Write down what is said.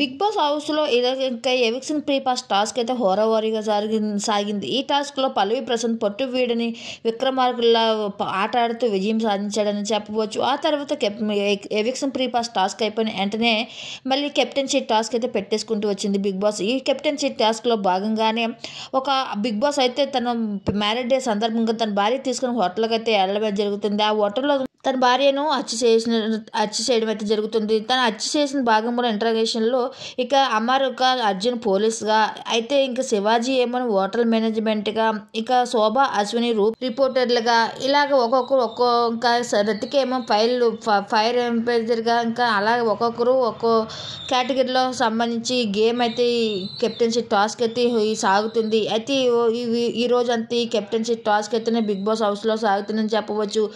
big Boss హౌస్లో ఇంకా pre ప్రీపాస్ task అయితే హోరావోరీగా జరిగి సాగింది ఈ టాస్క్లో పల్లవి ప్రసాద్ పొట్టు వీడని విక్రమార్కుల్లా ఆట ఆడుతూ విజయం సాధించాడని చెప్పవచ్చు ఆ తర్వాత ప్రీ ప్రీపాస్ టాస్క్ అయిపోయిన వెంటనే మళ్ళీ కెప్టెన్షిప్ టాస్క్ అయితే పెట్టేసుకుంటూ వచ్చింది బిగ్ బాస్ ఈ కెప్టెన్షిప్ టాస్క్లో భాగంగానే ఒక బిగ్ బాస్ అయితే తన మ్యారేజ్ డే సందర్భంగా తన భార్య తీసుకుని హోటల్కి అయితే వెళ్ళడం జరుగుతుంది ఆ హోటల్లో తన భార్యను హత్య చేసిన హత్య చేయడం అయితే జరుగుతుంది తను హత్య చేసిన భాగంలో ఇంటరాగేషన్లో ఇక ఒక అర్జున్ పోలీస్గా అయితే ఇంకా శివాజీ ఏమో హోటల్ మేనేజ్మెంట్గా ఇక శోభ అశ్విని రూప్ రిపోర్టర్లుగా ఇలాగ ఒక్కొక్కరు ఒక్కొక్క రతికేమో ఫైల్ ఫైర్ ఎంపైజర్గా ఇంకా అలాగే ఒక్కొక్కరు ఒక్కో కేటగిరీలో సంబంధించి గేమ్ అయితే కెప్టెన్షిప్ టాస్క్ అయితే సాగుతుంది అయితే ఈ రోజు అంతా ఈ కెప్టెన్షిప్ టాస్క్ అయితేనే బిగ్ బాస్ హౌస్లో సాగుతుందని చెప్పవచ్చు